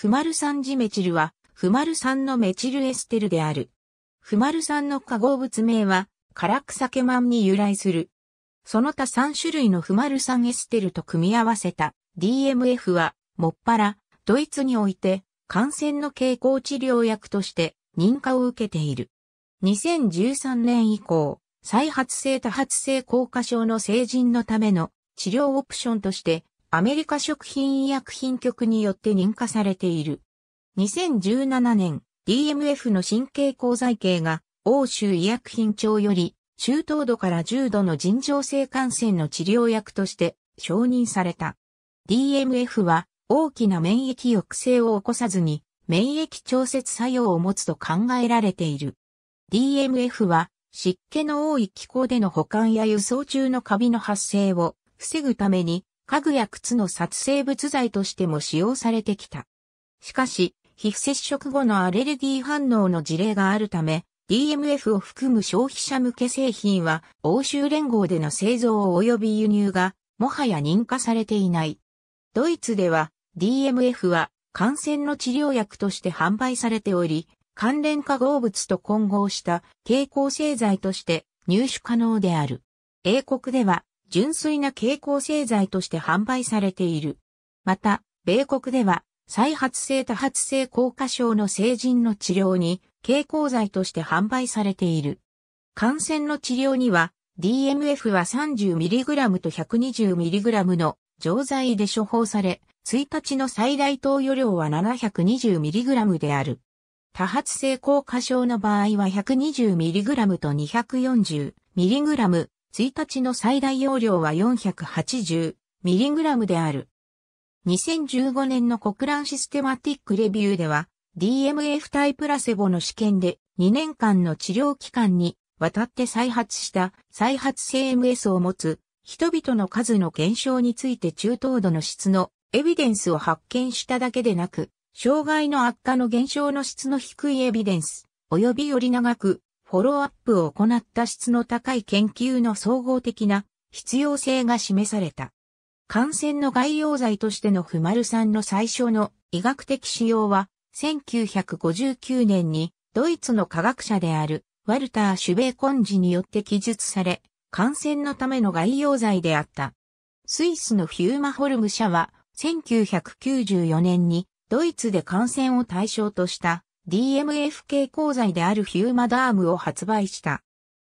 フマル酸ジメチルは、フマル酸のメチルエステルである。フマル酸の化合物名は、カラクサケマンに由来する。その他3種類のフマル酸エステルと組み合わせた DMF は、もっぱら、ドイツにおいて、感染の経口治療薬として認可を受けている。2013年以降、再発性多発性硬化症の成人のための治療オプションとしてアメリカ食品医薬品局によって認可されている。2017年、DMF の神経抗剤系が欧州医薬品庁より中等度から重度の尋常性感染の治療薬として承認された。DMF は大きな免疫抑制を起こさずに免疫調節作用を持つと考えられている。DMF は湿気の多い気候での保管や輸送中のカビの発生を防ぐために家具や靴の殺生物剤としても使用されてきた。しかし、皮膚接触後のアレルギー反応の事例があるため、DMF を含む消費者向け製品は欧州連合での製造及び輸入がもはや認可されていない。ドイツでは DMF は感染の治療薬として販売されており、関連化合物と混合した蛍光製剤として入手可能である。英国では純粋な蛍光製剤として販売されている。また、米国では、再発性多発性硬化症の成人の治療に、蛍光剤として販売されている。感染の治療には、DMF は 30mg と 120mg の錠剤で処方され、1日の最大投与量は 720mg である。多発性硬化症の場合は 120mg と 240mg、1日の最大容量は 480mg である。2015年の国覧システマティックレビューでは、DMF 対プラセボの試験で2年間の治療期間にわたって再発した再発性 MS を持つ人々の数の減少について中等度の質のエビデンスを発見しただけでなく、障害の悪化の減少の質の低いエビデンス、及びより長くフォローアップを行った質の高い研究の総合的な必要性が示された。感染の概要剤としてのフマル酸の最初の医学的使用は、1959年にドイツの科学者であるワルター・シュベーコンジによって記述され、感染のための概要剤であった。スイスのヒューマホルム社は1994年にドイツで感染を対象とした DMFK 鋼材であるヒューマダームを発売した。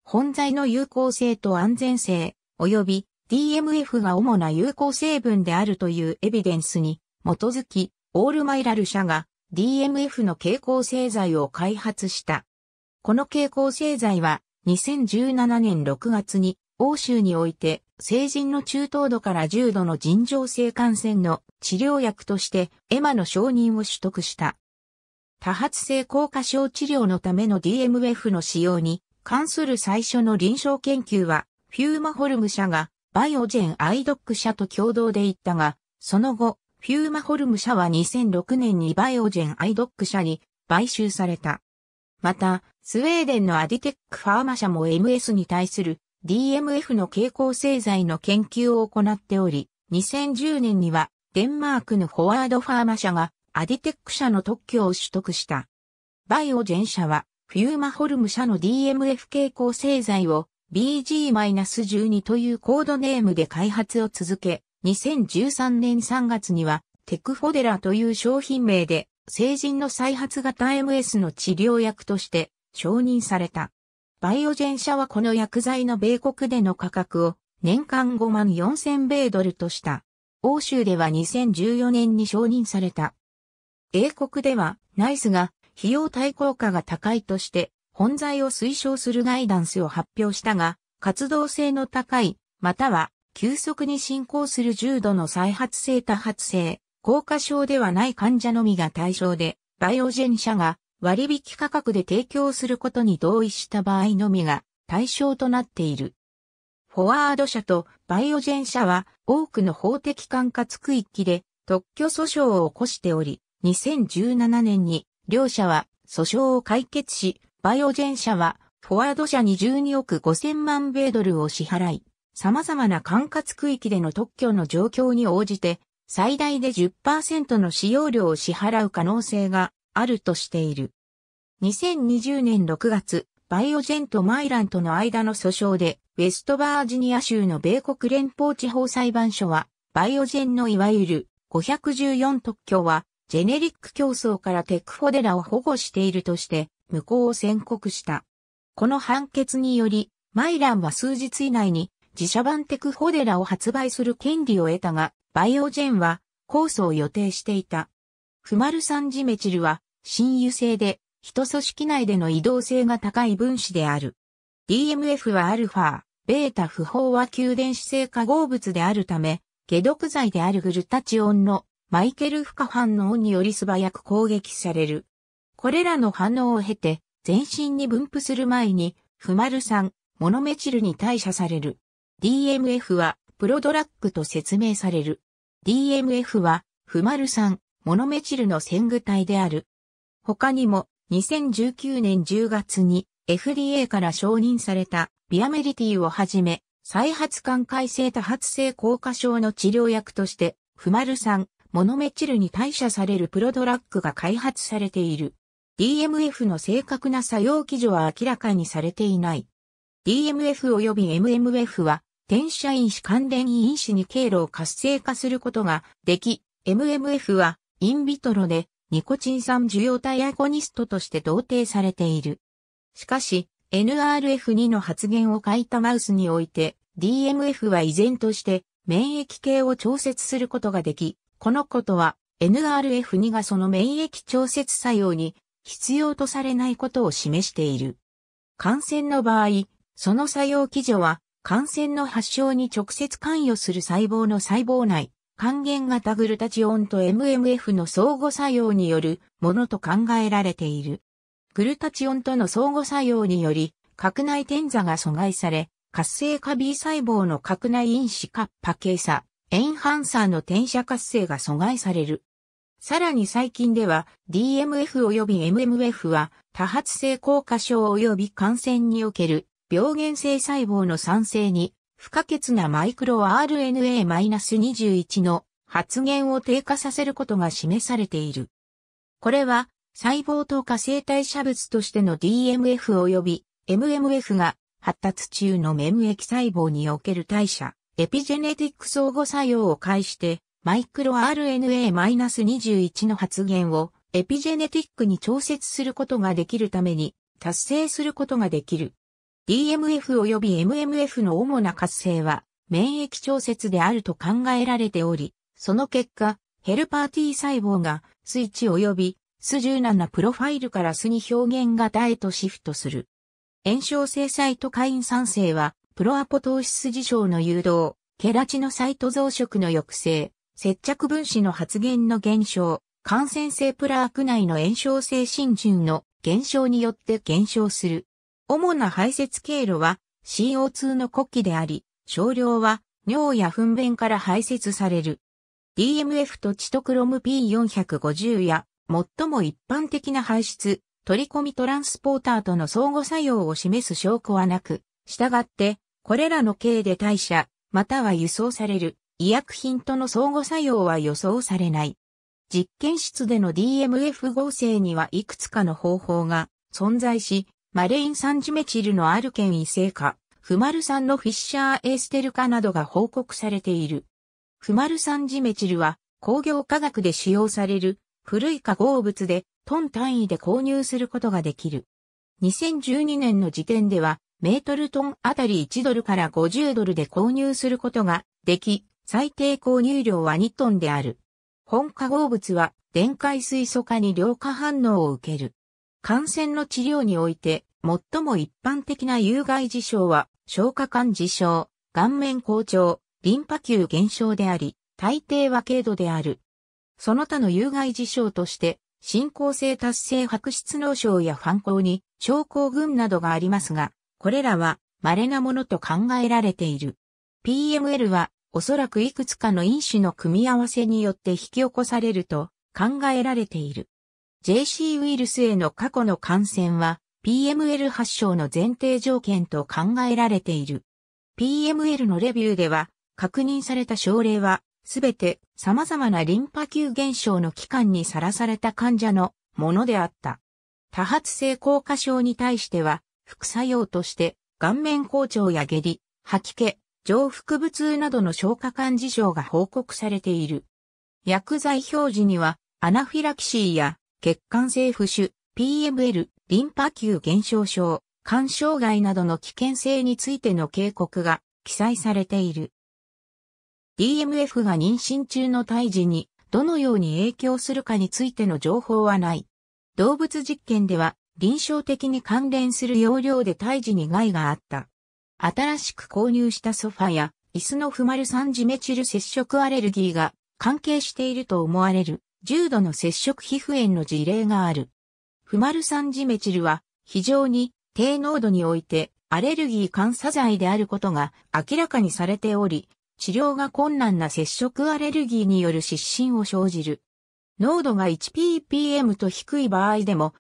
本材の有効性と安全性、及び DMF が主な有効成分であるというエビデンスに基づき、オールマイラル社が DMF の蛍光製剤を開発した。この蛍光製剤は2017年6月に欧州において成人の中等度から重度の尋常性感染の治療薬としてエマの承認を取得した。多発性硬化症治療のための DMF の使用に関する最初の臨床研究は、フューマホルム社がバイオジェンアイドック社と共同で行ったが、その後、フューマホルム社は2006年にバイオジェンアイドック社に買収された。また、スウェーデンのアディテックファーマ社も MS に対する DMF の蛍光製剤の研究を行っており、2010年にはデンマークのフォワードファーマ社がアディテック社の特許を取得した。バイオジェン社は、フューマホルム社の DMF 系光製剤を BG-12 というコードネームで開発を続け、2013年3月にはテクフォデラという商品名で成人の再発型 MS の治療薬として承認された。バイオジェン社はこの薬剤の米国での価格を年間5万4000米ドルとした。欧州では2014年に承認された英国では、ナイスが、費用対効果が高いとして、本材を推奨するガイダンスを発表したが、活動性の高い、または、急速に進行する重度の再発性多発性、効果症ではない患者のみが対象で、バイオジェン社が割引価格で提供することに同意した場合のみが対象となっている。フォワード社とバイオジェン社は多くの法的管轄区域で特許訴訟を起こしており、2017年に両社は訴訟を解決し、バイオジェン社はフォワード社に12億5000万米ドルを支払い、様々な管轄区域での特許の状況に応じて、最大で10%の使用料を支払う可能性があるとしている。2020年6月、バイオジェンとマイランとの間の訴訟で、ウェストバージニア州の米国連邦地方裁判所は、バイオジェンのいわゆる514特許はジェネリック競争からテクフォデラを保護しているとして、無効を宣告した。この判決により、マイランは数日以内に自社版テクフォデラを発売する権利を得たが、バイオジェンは控訴を予定していた。フマルサンジメチルは、新油性で、人組織内での移動性が高い分子である。DMF はアルファ、ベータ不飽和給電子性化合物であるため、解毒剤であるグルタチオンのマイケル不可反応により素早く攻撃される。これらの反応を経て、全身に分布する前に、フマル酸、モノメチルに代謝される。DMF は、プロドラッグと説明される。DMF は、フマル酸、モノメチルの先具体である。他にも、2019年10月に FDA から承認されたビアメリティをはじめ、再発管改正多発性硬化症の治療薬として、フマル酸、モノメチルに代謝されるプロドラッグが開発されている。DMF の正確な作用基準は明らかにされていない。DMF 及び MMF は、転写因子関連因子に経路を活性化することができ、MMF は、インビトロで、ニコチン酸受容体アゴニストとして同定されている。しかし、NRF2 の発現を書いたマウスにおいて、DMF は依然として、免疫系を調節することができ、このことは NRF2 がその免疫調節作用に必要とされないことを示している。感染の場合、その作用基準は感染の発症に直接関与する細胞の細胞内、還元型グルタチオンと MMF の相互作用によるものと考えられている。グルタチオンとの相互作用により、核内転座が阻害され、活性化 B 細胞の核内因子カッパ系差、エンハンサーの転写活性が阻害される。さらに最近では DMF 及び MMF は多発性硬化症及び感染における病原性細胞の産生に不可欠なマイクロ RNA-21 の発現を低下させることが示されている。これは細胞透化生体射物としての DMF 及び MMF が発達中の免疫細胞における代謝、エピジェネティック相互作用を介して、マイクロ RNA-21 の発現をエピジェネティックに調節することができるために達成することができる。DMF 及び MMF の主な活性は免疫調節であると考えられており、その結果、ヘルパー T 細胞がスイッチ及びス17なプロファイルからスに表現型へとシフトする。炎症性サイトカイン酸性はプロアポトーシス事象の誘導、ケラチノサイト増殖の抑制、接着分子の発現の減少、感染性プラーク内の炎症性浸潤の減少によって減少する。主な排泄経路は CO2 の呼気であり、少量は尿や糞便から排泄される。DMF とチトクロム P450 や最も一般的な排出、取り込みトランスポーターとの相互作用を示す証拠はなく、したがってこれらの刑で代謝、または輸送される医薬品との相互作用は予想されない。実験室での DMF 合成にはいくつかの方法が存在し、マレイン酸ジメチルのアルケン異性化、フマル酸のフィッシャーエーステル化などが報告されている。フマル酸ジメチルは工業科学で使用される古い化合物でトン単位で購入することができる。2012年の時点ではメートルトンあたり1ドルから50ドルで購入することができ、最低購入量は2トンである。本化合物は電解水素化に量化反応を受ける。感染の治療において最も一般的な有害事象は消化管事象、顔面好調、リンパ球減少であり、大抵は軽度である。その他の有害事象として、進行性達成白質脳症や反抗に、症候群などがありますが、これらは稀なものと考えられている。PML はおそらくいくつかの因子の組み合わせによって引き起こされると考えられている。JC ウイルスへの過去の感染は PML 発症の前提条件と考えられている。PML のレビューでは確認された症例はすべて様々なリンパ球現象の期間にさらされた患者のものであった。多発性硬化症に対しては副作用として、顔面包丁や下痢、吐き気、上腹部痛などの消化管事象が報告されている。薬剤表示には、アナフィラキシーや血管性浮腫、PML、リンパ球減少症、肝障害などの危険性についての警告が記載されている。DMF が妊娠中の胎児にどのように影響するかについての情報はない。動物実験では臨床的に関連する要領で胎児に害があった。新しく購入したソファや椅子のルサ酸ジメチル接触アレルギーが関係していると思われる重度の接触皮膚炎の事例がある。フルサ酸ジメチルは非常に低濃度においてアレルギー感作剤であることが明らかにされており、治療が困難な接触アレルギーによる失神を生じる。濃度が 1ppm と低い場合でも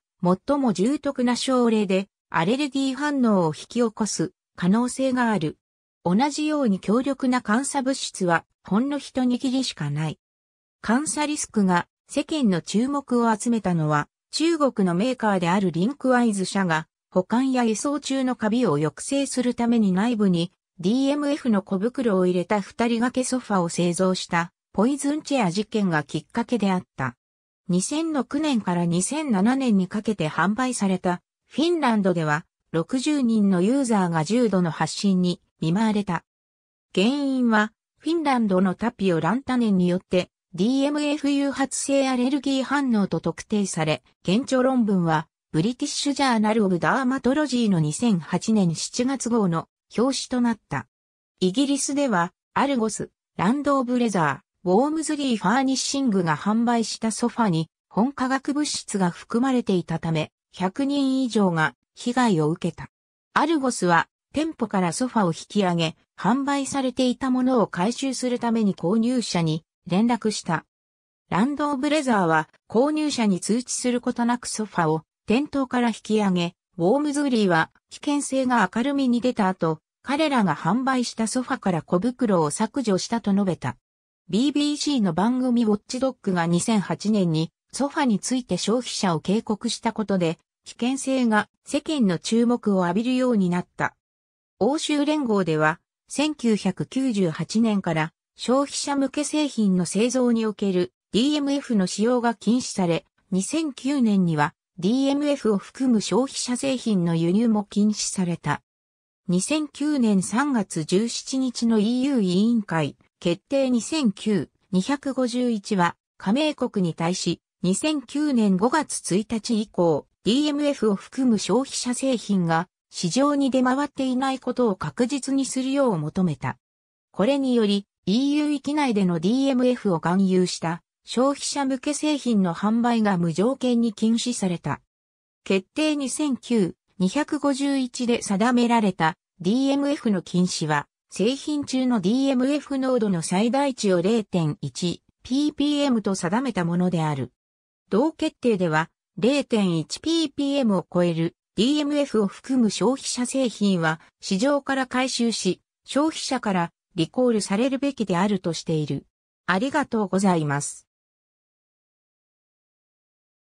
最も重篤な症例でアレルギー反応を引き起こす可能性がある。同じように強力な監査物質はほんの一握りしかない。監査リスクが世間の注目を集めたのは中国のメーカーであるリンクワイズ社が保管や輸送中のカビを抑制するために内部に DMF の小袋を入れた二人掛けソファを製造したポイズンチェア事件がきっかけであった。2006年から2007年にかけて販売されたフィンランドでは60人のユーザーが重度の発信に見舞われた。原因はフィンランドのタピオランタネンによって DMF 誘発性アレルギー反応と特定され、現著論文はブリティッシュジャーナルオブダーマトロジーの2008年7月号の表紙となった。イギリスではアルゴス、ランドオブレザー、ウォームズリーファーニッシングが販売したソファに本化学物質が含まれていたため、100人以上が被害を受けた。アルゴスは店舗からソファを引き上げ、販売されていたものを回収するために購入者に連絡した。ランドオブレザーは購入者に通知することなくソファを店頭から引き上げ、ウォームズリーは危険性が明るみに出た後、彼らが販売したソファから小袋を削除したと述べた。BBC の番組ウォッチドッグが2008年にソファについて消費者を警告したことで危険性が世間の注目を浴びるようになった。欧州連合では1998年から消費者向け製品の製造における DMF の使用が禁止され2009年には DMF を含む消費者製品の輸入も禁止された。2009年3月17日の EU 委員会決定209-251は、加盟国に対し、2009年5月1日以降、DMF を含む消費者製品が市場に出回っていないことを確実にするよう求めた。これにより EU 域内での DMF を含有した消費者向け製品の販売が無条件に禁止された。決定2009-251で定められた DMF の禁止は製品中の DMF 濃度の最大値を 0.1ppm と定めたものである。同決定では 0.1ppm を超える DMF を含む消費者製品は市場から回収し、消費者からリコールされるべきであるとしている。ありがとうございます。